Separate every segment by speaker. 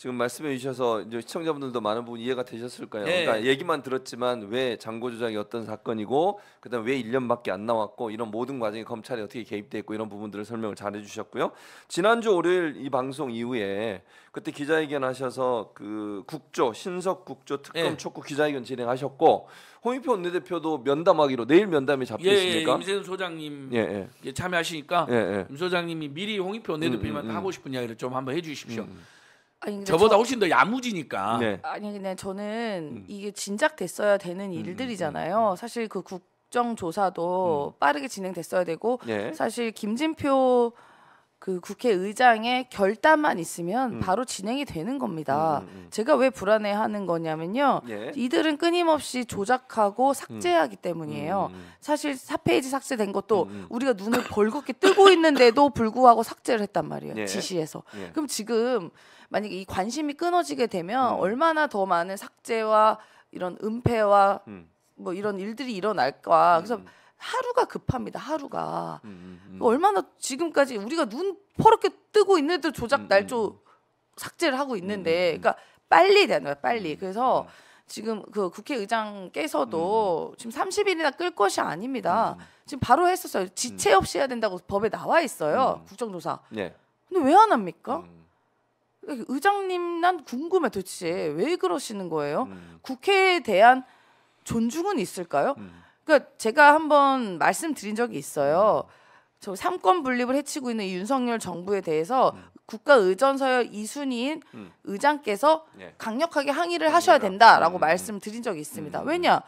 Speaker 1: 지금 말씀해 주셔서 이제 시청자분들도 많은 부분 이해가 되셨을 거예요. 네. 그러니까 얘기만 들었지만 왜 장고 조작이 어떤 사건이고 그다음 왜 1년밖에 안 나왔고 이런 모든 과정에 검찰이 어떻게 개입됐고 이런 부분들을 설명을 잘 해주셨고요. 지난주 월요일 이 방송 이후에 그때 기자회견 하셔서 그 국조 신석 국조 특검 네. 촉구 기자회견 진행하셨고 홍익표 원내대표도 면담하기로 내일 면담이 잡혀습니까 예, 예, 임세훈 소장님 예, 예.
Speaker 2: 예 참여하시니까 예, 예. 임 소장님이 미리 홍익표 음, 원내대표님한테 음, 음, 하고 싶은 이야기를 좀 한번 해주십시오. 음. 음. 아니, 저보다 저... 훨씬 더 야무지니까. 네.
Speaker 3: 아니 그냥 저는 음. 이게 진작 됐어야 되는 음, 음, 일들이잖아요. 음, 사실 그 국정조사도 빠르게 진행됐어야 되고 네. 사실 김진표 그 국회의장의 결단만 있으면 음. 바로 진행이 되는 겁니다. 음, 음, 음. 제가 왜 불안해하는 거냐면요. 예. 이들은 끊임없이 조작하고 삭제하기 음. 때문이에요. 음, 사실 4페이지 삭제된 것도 우리가 눈을 벌겋게 뜨고 있는데도 불구하고 삭제를 했단 말이에요. 예. 지시에서. 예. 그럼 지금 만약에 이 관심이 끊어지게 되면 얼마나 더 많은 삭제와 이런 은폐와 뭐 이런 일들이 일어날까. 그래서 하루가 급합니다. 하루가 음, 음. 음. 그러니까 얼마나 지금까지 우리가 눈 퍼렇게 뜨고 있는 애 조작 음, 음. 날조 삭제를 하고 있는데, 그러니까 빨리 되는 거야. 빨리. 그래서 지금 그 국회의장께서도 지금 30일이나 끌 것이 아닙니다. 지금 바로 했었어요. 지체 없이 해야 된다고 법에 나와 있어요. 국정조사. 네. 근데 왜 안 합니까? 의장님 난 궁금해 도대체 왜 그러시는 거예요? 음. 국회에 대한 존중은 있을까요? 음. 그러니까 제가 한번 말씀드린 적이 있어요. 저 삼권 분립을 해치고 있는 윤석열 정부에 대해서 음. 국가 의전서열 이순인 음. 의장께서 예. 강력하게 항의를 하셔야 된다라고 음. 말씀드린 적이 있습니다. 음. 왜냐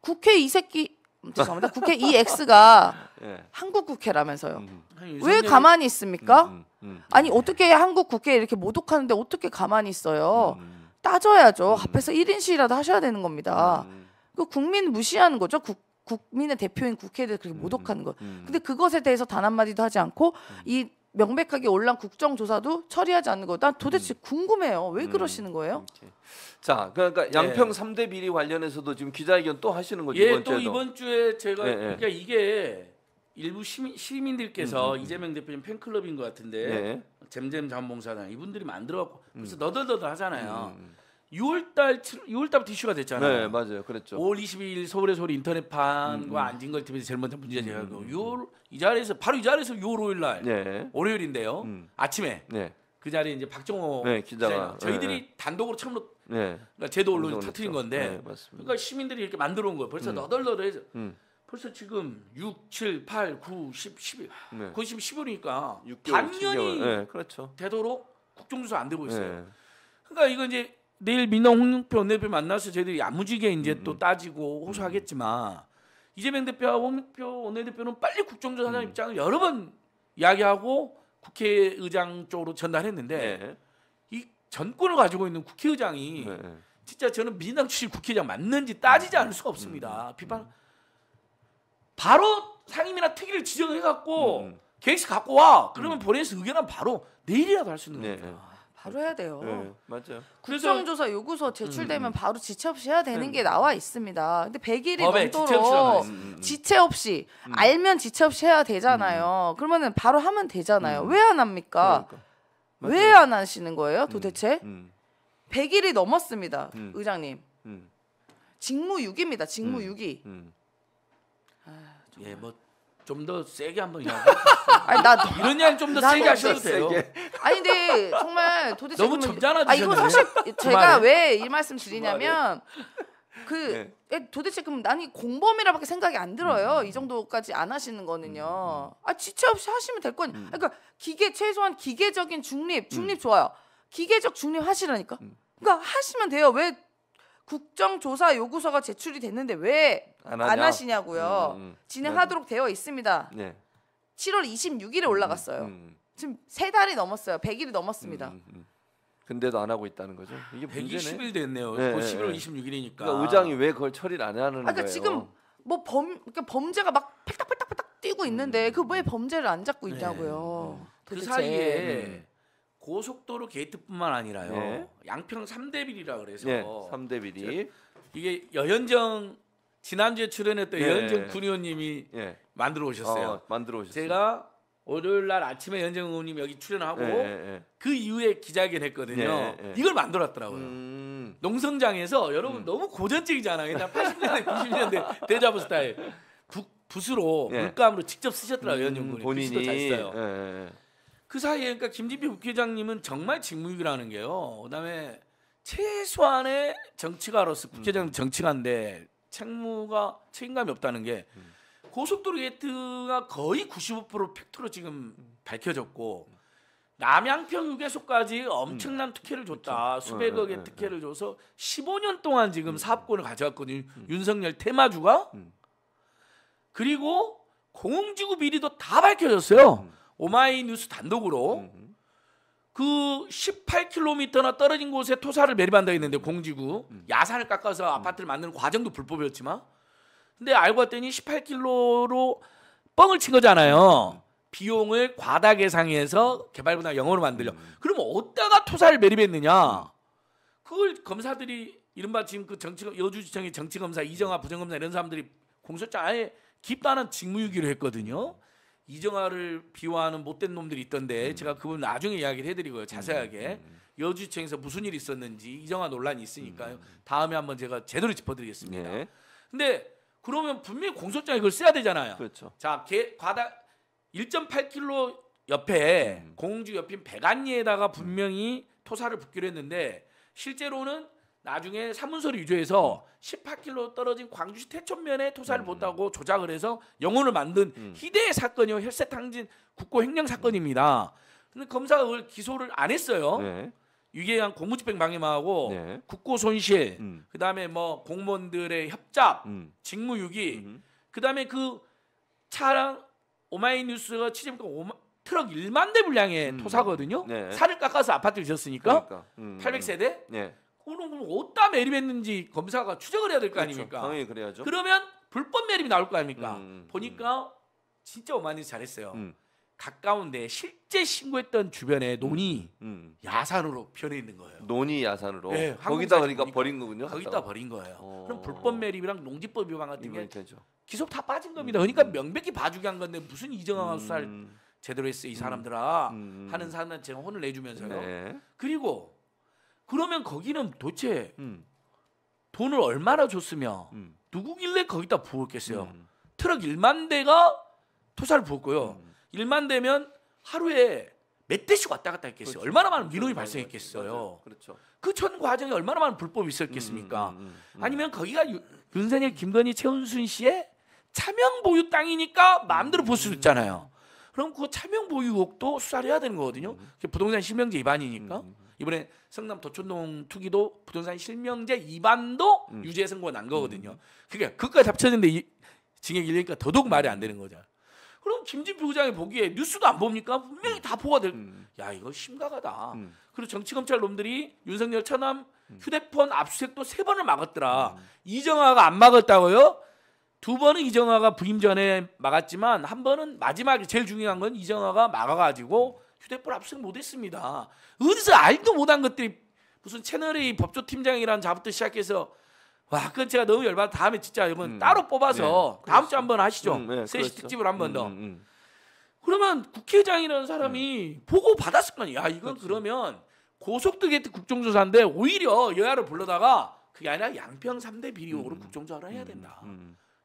Speaker 3: 국회 이 새끼 음, 죄송합니다. 국회 이 X가 예. 한국 국회라면서요. 음. 아왜 가만히 있습니까? 아니 어떻게 한국 국회 이렇게 모독하는데 어떻게 가만히 있어요? 따져야죠. 앞에서 1인시라도 하셔야 되는 겁니다. 그 국민 무시하는 거죠. 국, 국민의 대표인 국회에 대해 그렇게 음, 모독하는 거. 음. 근데 그것에 대해서 단 한마디도 하지 않고 음. 이 명백하게 올라온 국정조사도 처리하지 않는 거. 난 도대체 음. 궁금해요. 왜 그러시는 거예요? 오
Speaker 1: 자, 그러니까 예. 양평 예. 3대 비리 관련해서도 지금 기자회견 또 하시는 거죠? 예, 이번 또 이번 주에 제가 예, 예, 그러니까
Speaker 2: 이게 일부 시민, 시민들께서 음, 음, 이재명 대표님 팬클럽인 것 같은데 예. 잼잼 자원봉사단 이분들이 만들어갖고 그 벌써 너덜너덜 하잖아요. 음. 6월달 6월달부터 이슈가 됐잖아요. 네, 맞아요. 그랬죠. 5월 22일 서울의 소리 인터넷판과 음. 안진걸 TV에서 제일 먼저 문제 제기하고 음. 6월 이 자리에서 바로 이 자리에서 6월 5일 날 네. 월요일인데요. 음. 아침에 네. 그 자리에 이제 박정호 네, 기자가 저희들이 네, 네. 단독으로 처음으로 네. 그러니까 제도 언론이 터트린 건데 그러니까 시민들이 이렇게 만들어 온 거예요. 벌써 음. 너덜너덜해서 음. 벌써 지금 6, 7, 8, 9, 10, 11 네. 거의 지금 10월이니까 6개월, 반년이 그렇죠. 되도록 국정조사 안 되고 있어요. 그러니까 이거 이제 내일 민원 홍영표 원내대표 만나서 저희들이 야무지게 이제 음. 또 따지고 호소하겠지만 이재명 대표와 홍영표 원내대표는 빨리 국정조사장 음. 입장을 여러 번 이야기하고 국회의장 쪽으로 전달했는데 네. 이 전권을 가지고 있는 국회의장이 네. 진짜 저는 민당 출신 국회의장 맞는지 따지지 않을 수가 없습니다. 음. 음, 음. 비판 바로 상임이나 특위를 지정해 갖고 음, 계획서 갖고 와 그러면 본회의에서 의견은 바로 내일이라도 할 수 있는 네. 겁니다.
Speaker 3: 바로 해야 돼요. 네, 맞아요. 국정조사 요구서 제출되면 음, 음. 바로 지체 없이 해야 되는 네. 게 나와 있습니다. 근데 100일이 넘도록 음, 음. 지체 없이, 음. 알면 지체 없이 해야 되잖아요. 음. 그러면은 바로 하면 되잖아요. 왜 안 합니까? 그러니까. 왜 안 하시는 거예요, 도대체? 100일이 넘었습니다, 의장님. 직무유입니다 직무유기.
Speaker 2: 아, 예, 뭐 좀더 세게 한번 이야기. 해니나 너- 이런 이야기 좀더 세게 하셔도 돼요.
Speaker 3: 아니 근데 정말 도대체 너무 그러아 점잖아 아 이거 사실 그 제가 왜 이 말씀 드리냐면 그 에, 그 네. 예, 도대체 그럼 난이 공범이라밖에 생각이 안 들어요. 음. 이 정도까지 안 하시는 거는요. 음, 음, 아 지체 없이 하시면 될 거니. 아 그러니까 기계 최소한 기계적인 중립, 중립 좋아요. 기계적 중립 하시라니까. 그러니까 하시면 돼요. 왜 국정조사 요구서가 제출이 됐는데 왜안안하시냐고요 음, 음,
Speaker 1: 음. 진행하도록
Speaker 3: 되어 있습니다. 네. 7월 26일에 음, 음, 올라갔어요. 음, 지금 세 달이 넘었어요. 100일이 넘었습니다. 음, 음.
Speaker 1: 근데도 안 하고 있다는 거죠. 이게 문제네. 120일 됐네요. 네, 곧 11월 26일이니까. 그러니까 의장이 왜 그걸 처리를 안 하는 아, 그러니까 거예요? 지금
Speaker 3: 뭐 범 그러니까 범죄가 막팔딱팔딱팔딱 뛰고 있는데 그 왜 범죄를 안 잡고 네. 있냐고요. 어. 그도대
Speaker 2: 사이에 고속도로 게이트뿐만 아니라요. 네. 양평 3대 빌이라 그래서 네, 3대 빌이 이게 여현정 지난주에 출연했던 네. 여현정 군 의원님이 네. 예. 만들어 오셨어요. 어, 만들어 오셨어요. 제가 월요일 날 아침에 현정 의원님 여기 출연하고 예, 예, 그 이후에 기자회견 했거든요. 이걸 만들었더라고요. 음... 농성장에서 여러분 음. 너무 고전적이잖아요. 80년대, 90년대 대자부 스타일. 붓으로 물감으로 직접 쓰셨더라고요. 음, 연구원이 본인이 잘
Speaker 1: 써요.
Speaker 2: 그 사이에 그러니까 김진표 국회장님은 의 정말 직무유기라는 게요. 그다음에 최소한의 정치가로서 국회장 의 음. 정치가인데 책무가 책임감이 없다는 게 음. 고속도로 게이트가 거의 95% 팩트로 지금 음. 밝혀졌고 남양평 유게소까지 엄청난 음. 특혜를 줬다. 그쵸. 어, 수백억의 네, 특혜를 네, 줘서 15년 동안 지금 음. 사업권을 가져갔거든요 음. 윤석열 테마주가. 음. 그리고 공공지구 비리도 다 밝혀졌어요. 음. 오마이뉴스 단독으로 음흠. 그 18km나 떨어진 곳에 토사를 매립한다 했는데 공지구 음. 야산을 깎아서 음. 아파트를 만드는 과정도 불법이었지만 근데 알고 봤더니 18km로 뻥을 친 거잖아요. 음. 비용을 과다 계상해서 개발구나 영어로 만들려. 음. 그러면 어디다가 토사를 매립했느냐? 음. 그걸 검사들이 이른바 지금 그 정치 여주지청의 정치검사 이정아 부정검사 이런 사람들이 공소장 아예 깊다는 직무유기를 했거든요. 이정아를 비호하는 못된 놈들이 있던데 음. 제가 그분 나중에 이야기를 해드리고요 자세하게 음. 음, 음. 여주청에서 무슨 일이 있었는지 이정아 논란이 있으니까요 음, 다음에 한번 제가 제대로 짚어드리겠습니다. 네. 근데 그러면 분명히 공소장에 그걸 써야 되잖아요. 그렇죠. 자, 개, 과다 1.8km 옆에 공주 옆인 백안리에다가 분명히 토사를 붓기로 했는데 실제로는 나중에 사문서를 위조해서 18km 떨어진 광주시 태천면에 토사를 못하고 음. 조작을 해서 영혼을 만든 음. 희대의 사건이요 혈세탕진 국고 횡령 사건입니다. 근데 검사가 그걸 기소를 안 했어요. 네. 유기한 공무집행 방해만하고 네. 국고 손실, 음. 그다음에 뭐 공무원들의 협잡, 음. 직무유기, 음. 그다음에 그 차량 오마이뉴스가 취재니까 오마, 트럭 1만 대 분량의 토사거든요. 네. 살을 깎아서 아파트를 지었으니까 그러니까. 800세대. 그럼 어디다 매립했는지 검사가 추적을 해야 될거 그렇죠. 아닙니까? 당연히 그래야죠. 그러면 불법 매립이 나올 거 아닙니까? 음, 음 보니까 음. 진짜 오마니 잘했어요. 음. 가까운데 실제 신고했던 주변의 음, 논이 음, 야산으로 변해 있는 거예요. 논이 야산으로. 네, 거기다 그러니까, 그러니까 버린 거군요. 거기다 버린 거예요. 오. 어. 그럼 불법 매립이랑 농지법 위반 같은 게 되죠. 기속 다 빠진 겁니다. 그러니까 명백히 봐주기 한 건데 무슨 이정황 수사를 제대로 했어 이 사람들아 하는 사람한테 혼을 내주면서요. 네. 그리고 그러면 거기는 도대체 음. 돈을 얼마나 줬으며 음. 누구길래 거기다 부었겠어요. 음. 트럭 1만 대가 토사를 부었고요. 음. 1만 대면 하루에 몇 대씩 왔다 갔다 했겠어요. 그렇죠. 얼마나 많은 그렇죠. 민원이 발생했겠어요. 그렇죠. 그전 과정에 얼마나 많은 불법이 있었겠습니까? 음, 음, 음, 아니면 거기가 유, 윤선열 김건희, 최은순 씨의 차명 보유 땅이니까 마음대로 볼 수 있잖아요. 그럼 그 차명 보유 의혹도 수사를 해야 되는 거거든요. 부동산 실명제 위반이니까. 이번에 성남 도촌동 투기도 부동산 실명제 위반도 음. 유죄 선고가 난 거거든요. 음. 그러니까 그까지 합쳐졌는데 이, 징역 1년이니까 더더욱 말이 안 되는 거죠. 그럼 김진표 부장이 보기에 뉴스도 안 봅니까? 분명히 음. 다 보가 될. 음. 야 이거 심각하다. 음. 그리고 정치 검찰 놈들이 윤석열 처남 음. 휴대폰 압수색도 세 번을 막았더라. 음. 이정화가 안 막았다고요? 두 번은 이정화가 부임 전에 막았지만 한 번은 마지막에 제일 중요한 건 이정화가 막아가지고 휴대폰 압수를 못했습니다. 어디서 알도 못한 것들이 무슨 채널의 법조팀장이라는 자부터 시작해서 와 그건 제가 너무 열받아 다음에 진짜 여러분 음, 따로 뽑아서 네, 다음 주에 한번 하시죠. 음, 네, 세시 그렇죠. 특집을 한번 음, 더. 음, 음, 그러면 국회의장이라는 사람이 음. 보고 받았을 거 아니야. 이건 그렇지. 그러면 고속도 게이트 국정조사인데 오히려 여야를 불러다가 그게 아니라 양평 3대 비리 의혹으 국정조사를 해야 된다.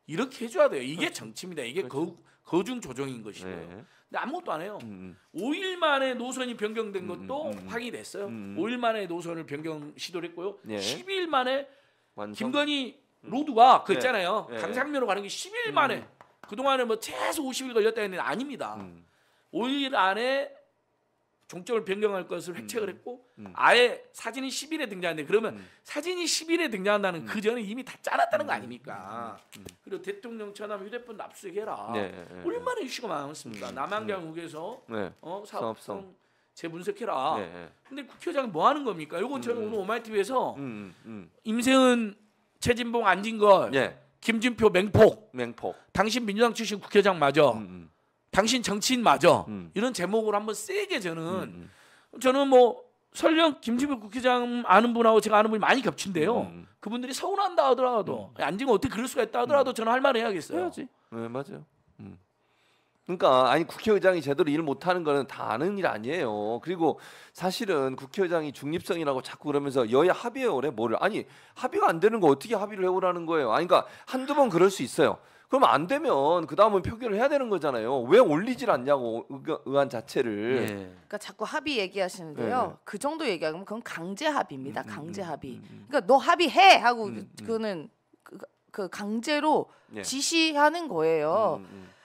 Speaker 2: 이렇게 해줘야 돼요. 이게 그렇지. 정치입니다. 이게 그렇지. 거 거중 조정인 것이고요. 네. 근데 아무것도 안 해요. 음. 5일 음. 만에 노선이 변경된 음, 것도 음, 확인이 음, 됐어요. 음. 5일 만에 노선을 변경 시도를 했고요. 네. 10일 만에 완성? 김건희 로드가 그 네. 있잖아요. 네. 강상면으로 가는 게 10일 만에 그동안에 뭐 최소 50일 걸렸다 했는데 아닙니다. 5일 안에 종점을 변경할 것을 음. 획책을 했고 음. 아예 사진이 10일에 등장하는데 그러면 음. 사진이 10일에 등장한다는 그 전에 이미 다 짜놨다는 거 아닙니까? 그리고 대통령 전함 휴대폰 납수해라 네, 네, 네, 얼마나 이슈가 많았습니까? 남한강국에서 네. 어, 사업성 재분석해라. 네. 네. 근데 국회의장 이뭐 하는 겁니까? 요건 저는 오늘 오마이TV에서 임세은, 최진봉, 안진걸, 예. 김진표 맹폭, 맹폭. 당신 민주당 출신 국회의장 맞아. 당신 정치인 맞어 음. 이런 제목으로 한번 세게 저는 음, 음, 저는 뭐 설령 김진표 국회장 아는 분하고 제가 아는 분이 많이 겹친데요. 음, 음. 그분들이 서운한다 하더라도 안지가 어떻게 그럴 수가 있다 하더라도 저는 할 말을 해야겠어요. 해야지. 네
Speaker 1: 맞아요. 음. 그러니까 아니 국회의장이 제대로 일 못하는 거는 다 아는 일 아니에요. 그리고 사실은 국회의장이 중립성이라고 자꾸 그러면서 여야 합의해오래 뭐를 아니 합의가 안 되는 거 어떻게 합의를 해오라는 거예요. 아니 그러니까 한두 번 그럴 수 있어요. 그럼 안 되면 그 다음은 표결을 해야 되는 거잖아요. 왜 올리질 않냐고 의안 자체를. 예. 그러니까
Speaker 3: 자꾸 합의 얘기하시는데요. 예. 그 정도 얘기하면 그건 강제 합의입니다. 음, 강제 음, 합의. 음, 음. 그러니까 너 합의해 하고 음, 음. 그거는 그, 그 강제로 예. 지시하는 거예요.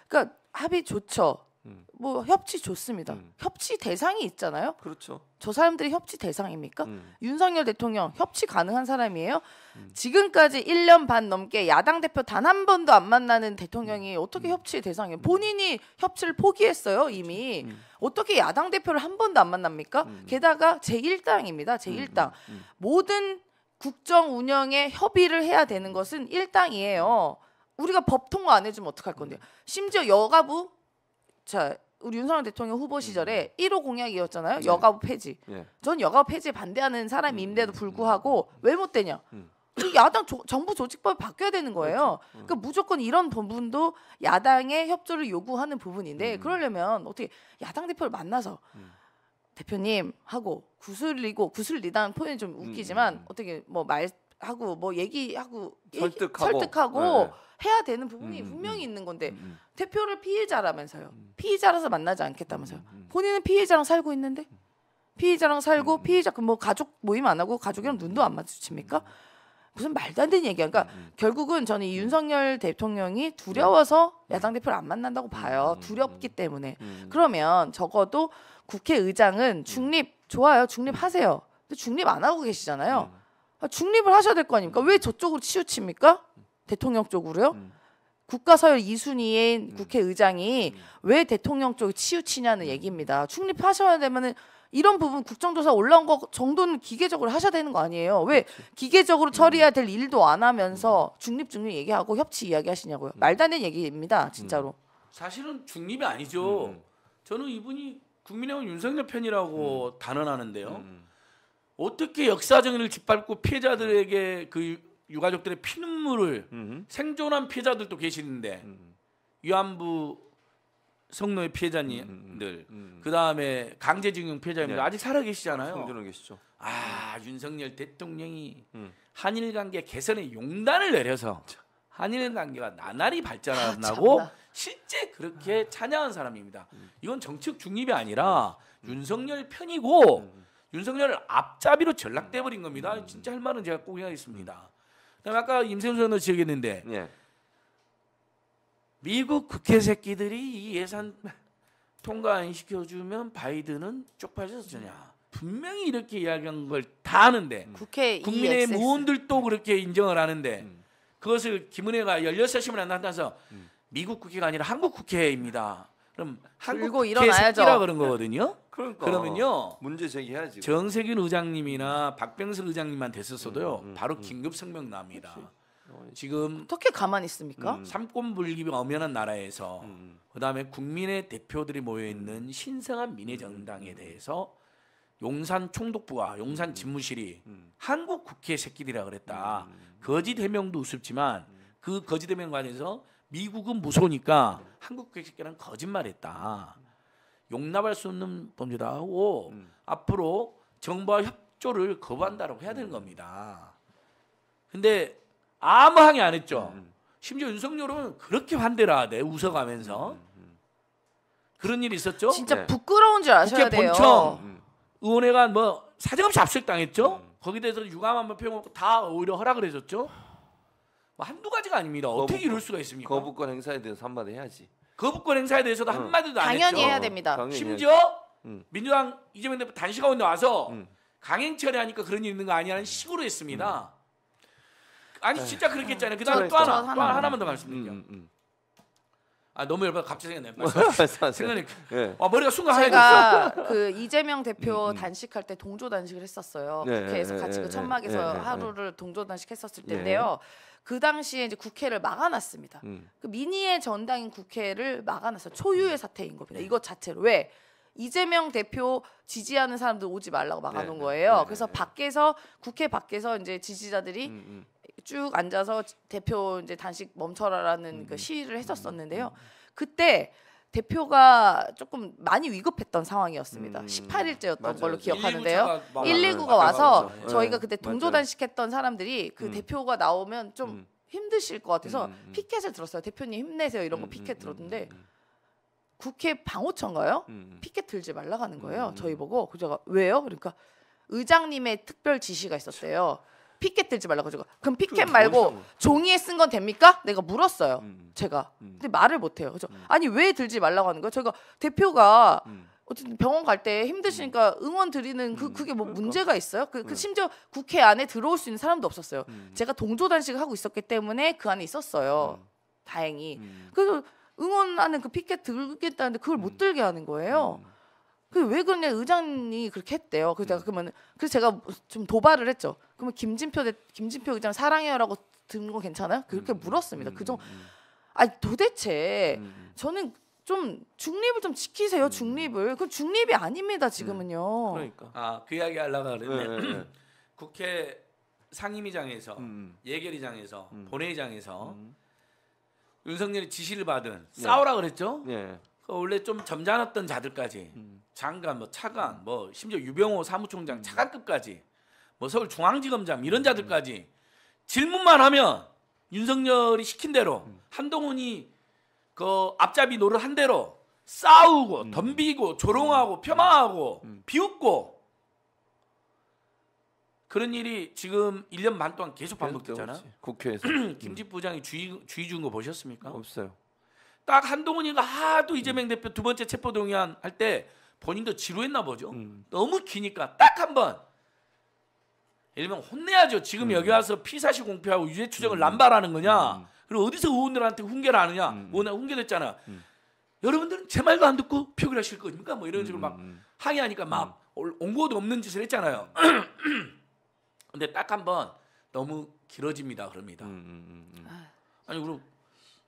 Speaker 3: 그러니까 합의 좋죠. 음. 뭐 협치 좋습니다. 음. 협치 대상이 있잖아요. 그렇죠. 저 사람들이 협치 대상입니까? 음. 윤석열 대통령 협치 가능한 사람이에요? 음. 지금까지 1년 반 넘게 야당 대표 단 한 번도 안 만나는 대통령이 음. 어떻게 음. 협치 대상이에요? 본인이 협치를 포기했어요, 이미. 그렇죠. 어떻게 야당 대표를 한 번도 안 만납니까? 게다가 제1당입니다. 제1당. 모든 국정 운영에 협의를 해야 되는 것은 1당이에요 우리가 법 통과 안 해주면 어떡할 건데요? 심지어 여가부 자 우리 윤석열 대통령 후보 시절에 1호 음. 공약이었잖아요. 네. 여가부 폐지. 네. 전 여가부 폐지에 반대하는 사람임에도 음, 음, 불구하고 왜 못 되냐? 음. 야당 조, 정부 조직법이 바뀌어야 되는 거예요. 그 그러니까 무조건 이런 부분도 야당의 협조를 요구하는 부분인데 음. 그러려면 어떻게 야당 대표를 만나서 대표님 하고 구슬리고 구슬리다는 표현이 좀 웃기지만 어떻게 뭐말 하고 뭐 얘기하고 설득하고, 설득하고 네, 네. 해야 되는 부분이 음, 음 분명히 음, 있는 건데 음, 음. 대표를 피해자라면서요. 피해자라서 만나지 않겠다면서요. 본인은 피해자랑 살고 있는데 피해자랑 살고 피해자 그뭐 가족 모임 안 하고 가족이랑 눈도 안 마주칩니까? 무슨 말도 안 되는 얘기야. 그러니까 음. 결국은 저는 이 윤석열 대통령이 두려워서 야당 대표를 안 만난다고 봐요. 두렵기 때문에. 음. 그러면 적어도 국회의장은 중립 좋아요. 중립하세요. 근데 중립 안 하고 계시잖아요. 음. 아, 중립을 하셔야 될 거 아닙니까? 왜 저쪽으로 치우칩니까? 대통령 쪽으로요? 음. 국가서열 2순위인 음. 국회의장이 음. 왜 대통령 쪽에 치우치냐는 음. 얘기입니다. 중립하셔야 되면은 이런 부분 국정조사 올라온 거 정도는 기계적으로 하셔야 되는 거 아니에요. 왜 기계적으로 음. 처리해야 될 일도 안 하면서 음. 중립 중립 얘기하고 협치 이야기 하시냐고요. 말도 안 되는 얘기입니다. 진짜로.
Speaker 2: 사실은 중립이 아니죠. 저는 이분이 국민의힘 윤석열 편이라고 단언하는데요. 어떻게 역사 정의를 짓밟고 피해자들에게 그 유가족들의 피눈물을 음흠. 생존한 피해자들도 계시는데 음흠. 위안부 성노예 피해자님들 음 그다음에 강제징용 피해자님들 네. 아직 살아계시잖아요. 생존은 계시죠. 아 윤석열 대통령이 음. 한일 관계 개선에 용단을 내려서 한일 관계가 나날이 발전한다고 아, 실제 그렇게 아. 찬양한 사람입니다. 음. 이건 정책 중립이 아니라 음. 윤석열 편이고 음. 윤석열 앞잡이로 전락돼버린 음. 겁니다. 음. 진짜 할 말은 제가 꼭 해야겠습니다. 그다음 아까 임세훈 선도 지적했는데 예. 미국 국회 새끼들이 이 예산 통과 안 시켜주면 바이든은 쪽팔려서 주냐. 분명히 이렇게 이야기한 걸 다 아는데 음. 국회 국민의 EXS. 무원들도 그렇게 인정을 하는데 음. 그것을 김은혜가 16시간을 한다서 음. 미국 국회가 아니라 한국 국회입니다. 그럼 한국 일어나야라 그런 거거든요.
Speaker 1: 그러니까. 그러면요
Speaker 2: 문제 제기해야지. 정세균 의장님이나 박병석 의장님만 됐었어도 음, 음, 바로 음. 긴급 성명 납니다. 그치. 지금 어떻게 가만히 있습니까? 음, 삼권분립이 엄연한 나라에서 음, 그다음에 국민의 대표들이 모여 있는 신성한 민의 정당에 대해서 용산 총독부가 용산 집무실이 한국 국회 새끼들이라 그랬다. 거짓 해명도 우습지만 그 거짓 해명 관련해서 미국은 무서우니까 한국 객식계란 거짓말했다. 용납할 수 없는 범죄다 하고 음. 앞으로 정부와 협조를 거부한다라고 해야 되는 음. 겁니다. 근데 아무 항의 안 했죠. 음. 음. 심지어 윤석열은 그렇게 반대를 하대 웃어가면서 음, 그런 일이 있었죠. 진짜 네.
Speaker 3: 부끄러운 줄 아셔야 국회 돼요.
Speaker 2: 의원회관 뭐 사정없이 압수당했죠. 거기에 대해서 유감 한번 표현하고 다 오히려 허락을 해줬죠. 뭐 한두 가지가 아닙니다. 어떻게 이럴 수가 있습니까? 거부권 행사에 대해서 한마디 해야지. 거부권 행사에 대해서도 응. 음. 한마디도 안 당연히 했죠. 해야 됩니다. 심지어 해 음. 민주당 이재명 대표 단식하고 와서 응. 음. 강행 처리하니까 그런 일 있는 거 아니냐는 식으로 했습니다. 응. 아니 진짜 그렇게 했잖아요. 그다음에 또 그렇죠. 하나, 하나, 하나 만더 말씀드릴게요. 아 너무 열받아 갑자기 생각나요. 생각이 네. 아, 머리가 순간 제가
Speaker 3: 그 이재명 대표 음, 단식할 때 동조 단식을 했었어요. 네, 국회에서 네, 같이 예, 그 천막에서 하루를 동조 단식했었을 텐데요. 그 당시에 이제 국회를 막아놨습니다. 음. 그 미니의 전당인 국회를 막아놨어 초유의 음. 사태인 겁니다. 네. 이것 자체로 왜 이재명 대표 지지하는 사람들 오지 말라고 네. 막아놓은 네, 거예요. 네, 그래서 네. 밖에서 국회 밖에서 이제 지지자들이 음, 음, 쭉 앉아서 대표 이제 단식 멈춰라라는 음, 그 시위를 했었었는데요. 그때 대표가 조금 많이 위급했던 상황이었습니다. 음, 18일째였던 맞아요. 걸로 기억하는데요. 119가 와서 맞아. 예. 저희가 그때 동조단식했던 사람들이 그 음. 대표가 나오면 좀 음. 힘드실 것 같아서 음, 음, 음. 피켓을 들었어요. 대표님 힘내세요 이런 거 피켓 들었는데 국회 방호처인가요? 피켓 들지 말라가는 거예요. 저희 보고 그저가 왜요? 그러니까 의장님의 특별 지시가 있었대요. 피켓 들지 말라고 제가 그럼 피켓 말고 종이에 쓴 건 됩니까? 내가 물었어요. 음. 음. 제가 음. 근데 말을 못 해요. 그죠? 음. 아니 왜 들지 말라고 하는 거예요? 저희가 대표가 어쨌든 병원 갈 때 힘드시니까 응원 드리는 그 그게 뭐 그러니까. 문제가 있어요? 그, 그, 네. 심지어 국회 안에 들어올 수 있는 사람도 없었어요. 제가 동조 단식을 하고 있었기 때문에 그 안에 있었어요. 다행히 그래서 응원하는 그 피켓 들겠다는데 그걸 못 들게 하는 거예요. 그왜 그러냐 의장이 그렇게 했대요. 그래서 제가 음. 그러면 그래서 제가 좀 도발을 했죠. 그러면 김진표 대, 김진표 의장 사랑해요라고 듣는 거 괜찮아요? 그렇게 음, 음, 물었습니다. 그정 아니 도대체 저는 좀 중립을 좀 지키세요 중립을 그 중립이 아닙니다 네. 지금은요 그러니까
Speaker 2: 아그 이야기 하려고 그랬는 네, 네, 네. 국회 상임위장에서 음. 예결위장에서 음. 본회의장에서 음. 윤석열이 지시를 받은 네. 싸우라 그랬죠 예. 원래 좀 점잖았던 자들까지 음. 장관, 뭐 차관, 음. 뭐 심지어 유병호 사무총장 음. 차관급까지 뭐 서울 중앙지검장 이런 음. 자들까지 질문만 하면 윤석열이 시킨 대로 한동훈이 그 앞잡이 노릇 한 대로 싸우고 덤비고 조롱하고 폄하하고 비웃고 그런 일이 지금 1년 반 동안 계속 반복됐잖아.
Speaker 1: 국회에서
Speaker 2: 김집 부장이 주의 주의 준거 보셨습니까? 없어요. 딱 한동훈이가 하도 이재명 대표 두 번째 체포동의안 할때 본인도 지루했나 보죠. 음. 너무 기니까 딱 한 번. 예를 들면 혼내야죠. 지금 음. 여기 와서 피사시 공표하고 유죄 추정을 음. 남발하는 거냐. 음. 그리고 어디서 의원들한테 훈계를 하느냐. 음. 의원한테 훈계됐잖아. 음. 여러분들은 제 말도 안 듣고 표결하실 겁니까? 뭐 이런 식으로 막 항의하니까 막 온고도 없는 짓을 했잖아요. 근데 딱 한 번 너무 길어집니다. 그럽니다. 아. 아니 그럼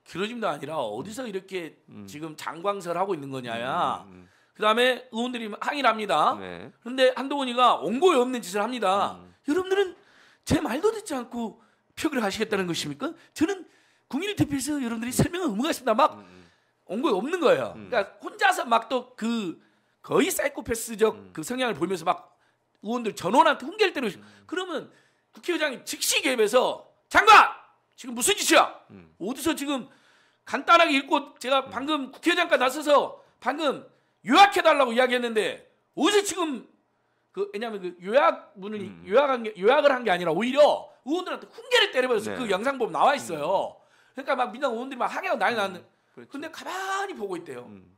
Speaker 2: 길어짐도 아니라 어디서 이렇게 지금 장광설 하고 있는 거냐야. 그다음에 의원들이 항의를 합니다. 네. 그런데 한동훈이가 온고에 없는 짓을 합니다. 음. 여러분들은 제 말도 듣지 않고 표결을 하시겠다는 것입니까? 저는 국민을 대표해서 여러분들이 설명을 의무가 있습니다. 막온고에 음, 음. 없는 거예요. 음. 그러니까 혼자서 막 또 그 거의 사이코패스적 음. 그 성향을 보이면서 막 의원들 전원한테 훈계를 때려 그러면 국회의장이 즉시 개입해서 장관 지금 무슨 짓이야? 어디서 지금 간단하게 읽고 제가 방금 국회의장과 나서서 방금 요약해달라고 이야기했는데 어제 지금 그 왜냐하면 그 요약 문을 음. 요약한 게 요약을 한 게 아니라 오히려 의원들한테 훈계를 때려버려서 네. 그 영상 보면 나와 있어요. 음. 그러니까 막 민당 의원들이 막 항의하고 난리 났는. 음. 그렇죠. 근데 가만히 보고 있대요. 음.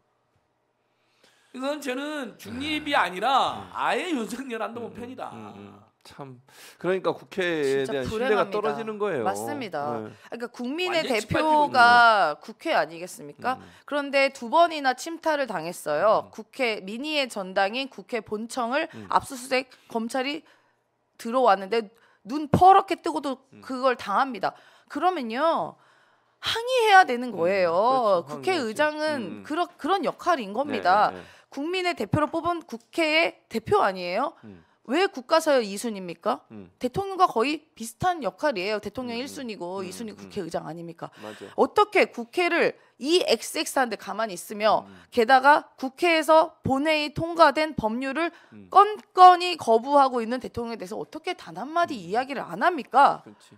Speaker 2: 이건 저는 중립이 음. 아니라 음. 아예 윤석열 한동훈 편이다. 참
Speaker 1: 그러니까 국회에 대한 신뢰가 떨어지는 거예요. 맞습니다. 네.
Speaker 3: 그러니까 국민의 대표가 국회 아니겠습니까? 음. 그런데 두 번이나 침탈을 당했어요. 음. 국회 민의의 전당인 국회 본청을 음. 압수수색 검찰이 들어왔는데 눈 퍼렇게 뜨고도 음. 그걸 당합니다. 그러면요. 항의해야 되는 음, 거예요. 그렇죠. 국회의장은 음. 그런 그런 역할인 겁니다. 네, 네, 네. 국민의 대표로 뽑은 국회의 대표 아니에요? 왜 국가사역 2순입니까? 음. 대통령과 거의 비슷한 역할이에요. 대통령 음. 1순이고 음. 2순위 음, 음. 국회의장 아닙니까? 맞아. 어떻게 국회를 이 XX 하는데 가만히 있으며 음. 게다가 국회에서 본회의 통과된 법률을 건건히 거부하고 있는 대통령에 대해서 어떻게 단 한마디 이야기를 안 합니까? 그렇지.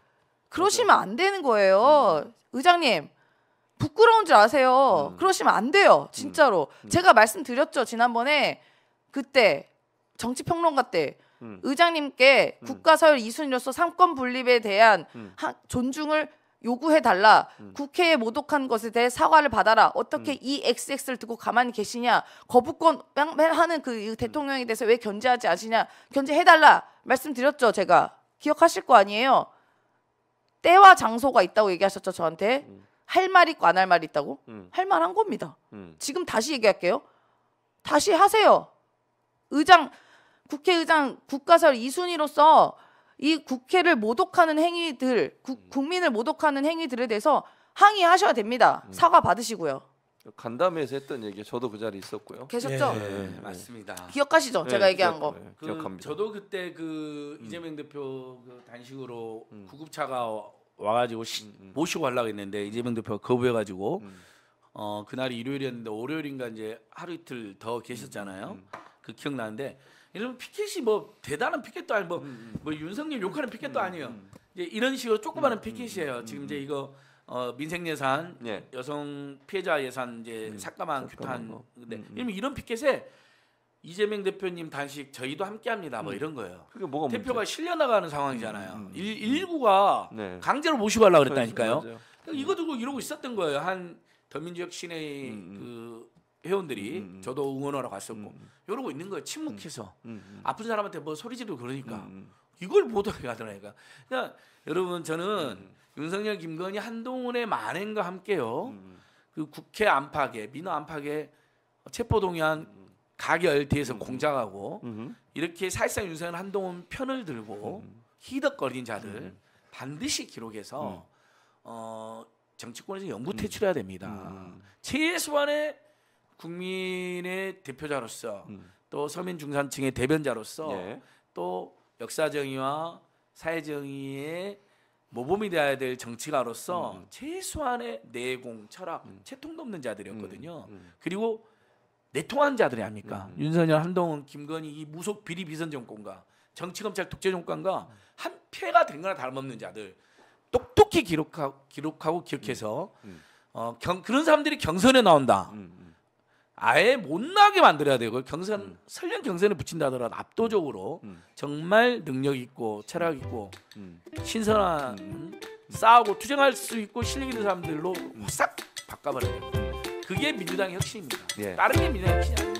Speaker 3: 그러시면 안 되는 거예요. 의장님. 부끄러운 줄 아세요. 그러시면 안 돼요. 진짜로. 제가 말씀드렸죠. 지난번에 그때 정치평론가 때 음. 의장님께 음. 국가설 이순위로서 삼권 분립에 대한 음. 하, 존중을 요구해 달라 음. 국회에 모독한 것에 대해 사과를 받아라 어떻게 이 XX를 듣고 가만히 계시냐 거부권 하는 그 대통령에 대해서 왜 견제하지 않으시냐 견제해 달라 말씀드렸죠 제가 기억하실 거 아니에요 때와 장소가 있다고 얘기하셨죠 저한테 음. 할 말이 있고 안 할 말이 있다고 음. 할말 한 겁니다 음. 지금 다시 얘기할게요 다시 하세요 의장 국회의장 국가설 이순위로서 이 국회를 모독하는 행위들, 구, 음. 국민을 모독하는 행위들에 대해서 항의하셔야 됩니다. 음. 사과 받으시고요.
Speaker 1: 간담회에서 했던 얘기 저도 그 자리 있었고요. 계셨죠? 예, 예, 예. 맞습니다. 기억하시죠? 네, 제가 얘기한 기억, 그, 기억합니다.
Speaker 2: 저도 그때 그 음. 이재명 대표 그 단식으로 음. 구급차가 와가지고 시, 음, 모시고 가려고 했는데 이재명 대표가 거부해가지고 어 그날이 일요일이었는데 월요일인가 이제 하루 이틀 더 계셨잖아요. 그 기억나는데 이런 피켓이 뭐 대단한 피켓도 아니고 뭐, 음, 음, 음, 뭐 윤석열 욕하는 피켓도 음, 아니에요. 이제 이런 식으로 조그마한 피켓이에요. 지금 이제 이거 어, 민생 예산, 예. 여성 피해자 예산 이제 삭감한 규탄. 근데 음. 이런 피켓에 이재명 대표님 단식 저희도 함께합니다. 뭐 이런 거예요. 그게 뭐가 대표가 실려나가는 상황이잖아요. 음, 음, 1, 19가 네. 강제로 모시고 하려고 그랬다니까요. 그러니까 이거 들고 이러고 있었던 거예요. 한 더민지역 시내의 그 회원들이 음, 음. 저도 응원하러 갔었고 음. 이러고 있는 거예요. 침묵해서 아픈 사람한테 뭐 소리 지르고 그러니까 이걸 보도해 하더라니까. 그러니까 여러분 저는 윤석열 김건희 한동훈의 만행과 함께요. 그 국회 안팎에 민원 안팎에 체포동의안 가결 뒤에서 공작하고 이렇게 사실상 윤석열 한동훈 편을 들고 히덕거린 자들 반드시 기록해서 어, 정치권에서 영구 퇴출해야 됩니다. 최소한의 국민의 대표자로서 음. 또 서민 중산층의 대변자로서 예. 또 역사 정의와 사회 정의의 모범이 되어야 될 정치가로서 음, 음. 최소한의 내공, 철학, 음. 채통도 없는 자들이었거든요. 음, 음. 그리고 내통한 자들이 아닙니까? 윤선열, 한동훈, 김건희 이 무속 비리 비선 정권과 정치검찰 독재 정권과 한 패가 된 거나 다름없는 자들 똑똑히 기록하, 기록하고 기억해서 어, 경, 그런 사람들이 경선에 나온다. 음. 아예 못 나게 만들어야 되고 경선 음. 설령 경선에 붙인다더라도 압도적으로 음. 음. 정말 능력 있고 철학 음. 있고 음. 신선한 음. 싸우고 투쟁할 수 있고 실력 있는 사람들로 싹 바꿔버려야 돼요. 그게 민주당의 혁신입니다. 예. 다른 게 민주당의 혁신이 아니에요.